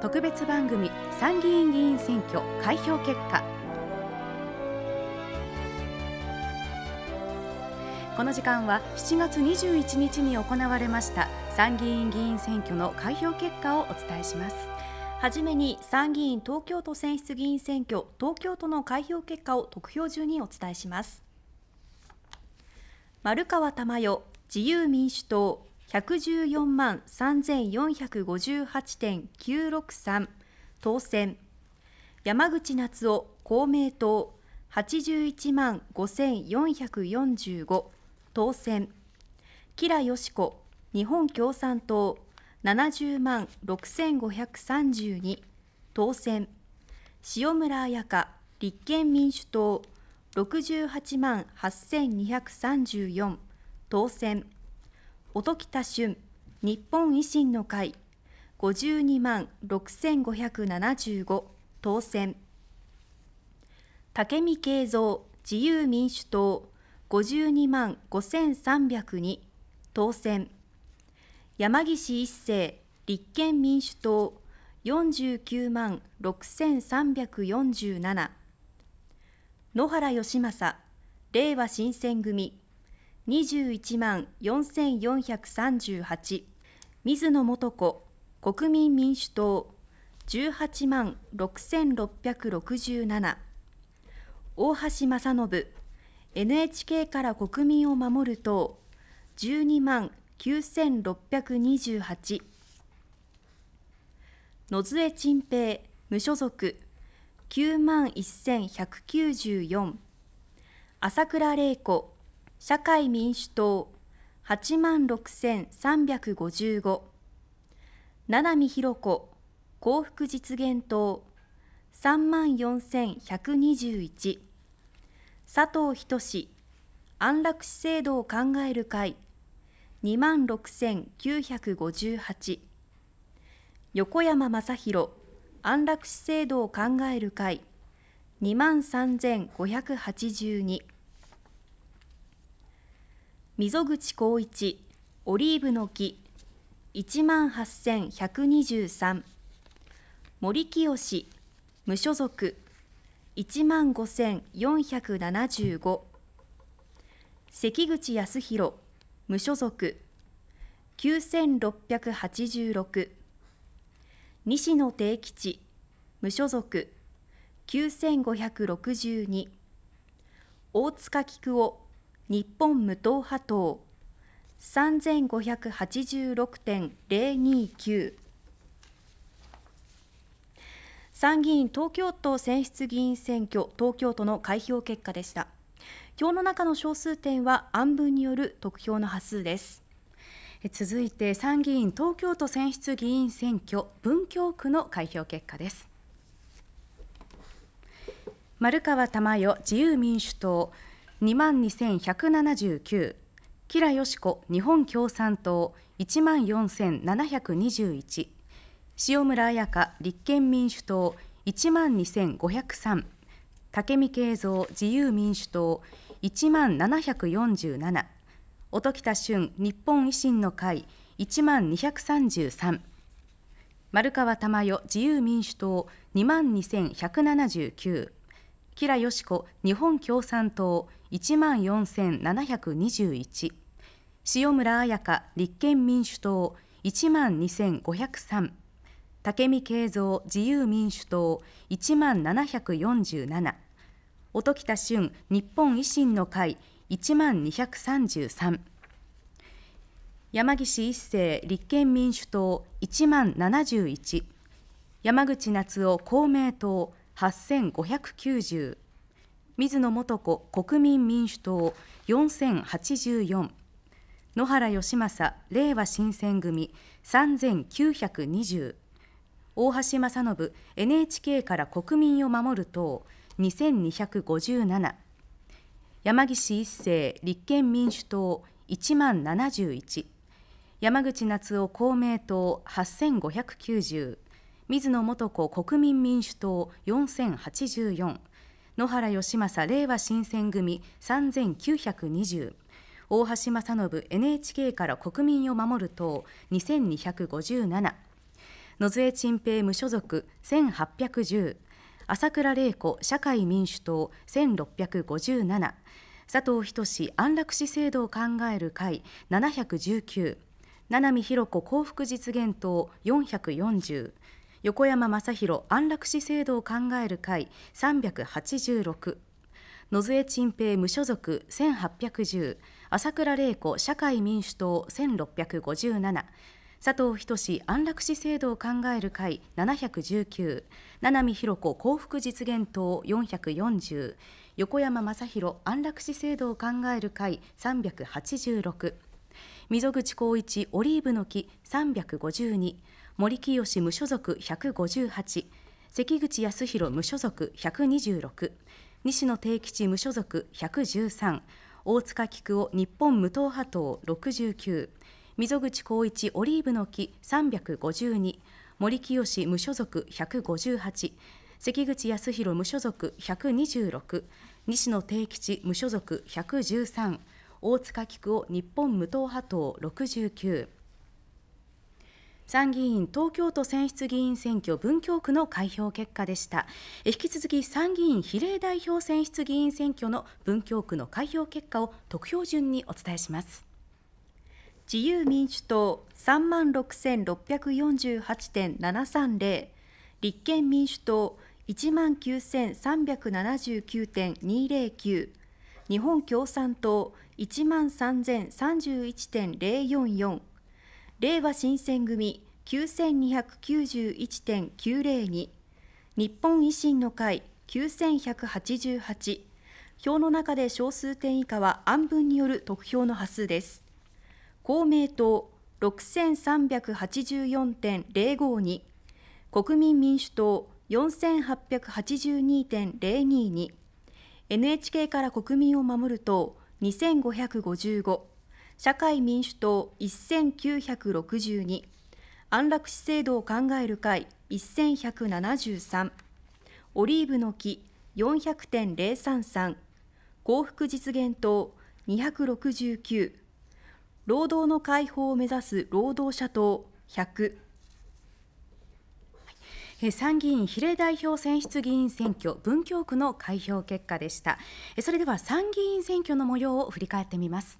特別番組参議院議員選挙開票結果この時間は7月21日に行われました参議院議員選挙の開票結果をお伝えしますはじめに参議院東京都選出議員選挙東京都の開票結果を得票順にお伝えします丸川珠代自由民主党114万3458.963当選山口夏津男公明党81万5445当選吉良よし子日本共産党70万6532当選塩村彩香立憲民主党68万8234当選音喜多俊日本維新の会52万6575当選武見敬三自由民主党52万5302当選山岸一生立憲民主党49万6347野原義政れいわ新選組21万4438水野元子国民民主党18万6667大橋正信 NHK から国民を守る党12万9628野添陳平無所属9万1194朝倉玲子社会民主党8万6355七海博子幸福実現党3万4121佐藤仁安楽死制度を考える会2万6958横山正宏安楽死制度を考える会2万3582溝口光一オリーブの木1万8123森清無所属1万5475関口康弘無所属9686西野定吉無所属9562大塚菊夫日本無党派党3586.029参議院東京都選出議員選挙東京都の開票結果でした票の中の小数点は暗分による得票の波数です続いて参議院東京都選出議員選挙文京区の開票結果です丸川珠代自由民主党2万2179吉良よし子日本共産党1万4721塩村彩香立憲民主党1万2503武見敬三自由民主党1万747音喜多俊日本維新の会1万233丸川珠代自由民主党2万2179吉良よし子日本共産党1万4721塩村彩香立憲民主党1万2503武見敬三自由民主党1万747音喜多俊日本維新の会1万233山岸一生立憲民主党1万71山口夏夫公明党8590水野元子国民民主党4084野原義政令和新選組3920大橋正信 NHK から国民を守る党2257山岸一生立憲民主党1万71山口夏夫公明党8590水野元子国民民主党4084野原義政令和新選組3920大橋正信 NHK から国民を守る党2257野添陳平無所属1810朝倉玲子社会民主党1657佐藤仁安楽死制度を考える会719七海博子幸福実現党440横山正弘安楽死制度を考える会386野添陳平無所属1810朝倉玲子社会民主党1657佐藤仁安楽死制度を考える会719七海博子幸福実現党440横山正弘安楽死制度を考える会386溝口浩一オリーブの木352森清無所属158関口康弘無所属126西野定吉無所属113大塚菊夫日本無党派党69溝口浩一オリーブの木352森清無所属158関口康弘無所属126西野定吉無所属113大塚菊夫日本無党派党69参議院東京都選出議員選挙文京区の開票結果でした引き続き参議院比例代表選出議員選挙の文京区の開票結果を得票順にお伝えします自由民主党3万6648.730立憲民主党1万9379.209日本共産党1万3031.044れいわ新選組9291.902日本維新の会9188票の中で少数点以下は安分による得票の波数です公明党6384.052国民民主党4882.022 NHK から国民を守る党2555社会民主党1962安楽死制度を考える会1173オリーブの木400.033幸福実現党269労働の解放を目指す労働者党100参議院比例代表選出議員選挙文京区の開票結果でしたそれでは参議院選挙の模様を振り返ってみます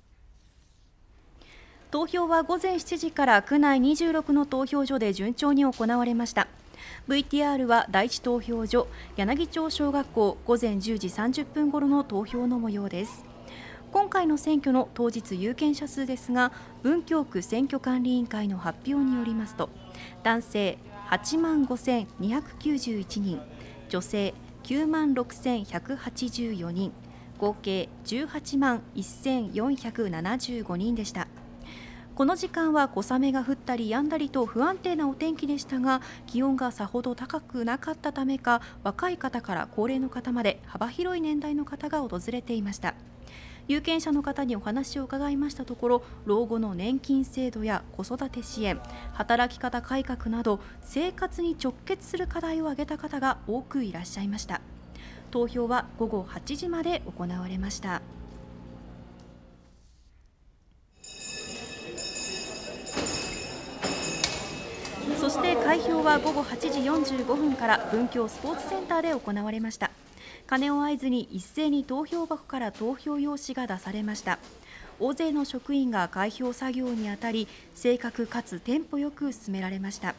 投票は午前7時から区内26の投票所で順調に行われました VTR は第一投票所柳町小学校午前10時30分頃の投票の模様です今回の選挙の当日有権者数ですが文京区選挙管理委員会の発表によりますと男性8万5291人女性9万6184人合計18万1475人でした。この時間は小雨が降ったり止んだりと不安定なお天気でしたが気温がさほど高くなかったためか若い方から高齢の方まで幅広い年代の方が訪れていました有権者の方にお話を伺いましたところ老後の年金制度や子育て支援働き方改革など生活に直結する課題を挙げた方が多くいらっしゃいました投票は午後8時まで行われました。して開票は午後8時45分から文京スポーツセンターで行われました金を合図に一斉に投票箱から投票用紙が出されました大勢の職員が開票作業にあたり正確かつテンポよく進められました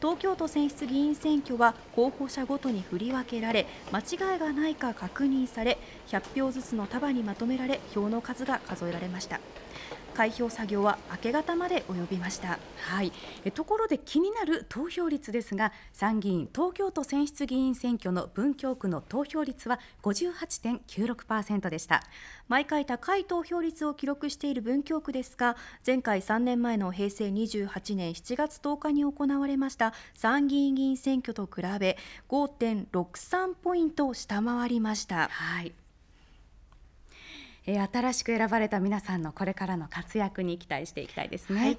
東京都選出議員選挙は候補者ごとに振り分けられ間違いがないか確認され100票ずつの束にまとめられ票の数が数えられました開票作業は明け方まで及びました。はい、ところで気になる投票率ですが、参議院東京都選出議員選挙の文京区の投票率は58.96%でした。毎回高い投票率を記録している文京区ですが、前回3年前の平成28年7月10日に行われました参議院議員選挙と比べ5.63ポイント下回りました。はいえー、新しく選ばれた皆さんのこれからの活躍に期待していきたいですね、はいはい、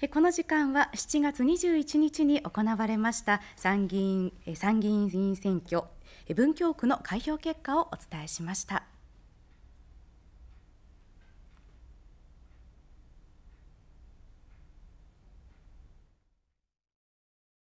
えこの時間は7月21日に行われました参議院参議院選挙文京区の開票結果をお伝えしました。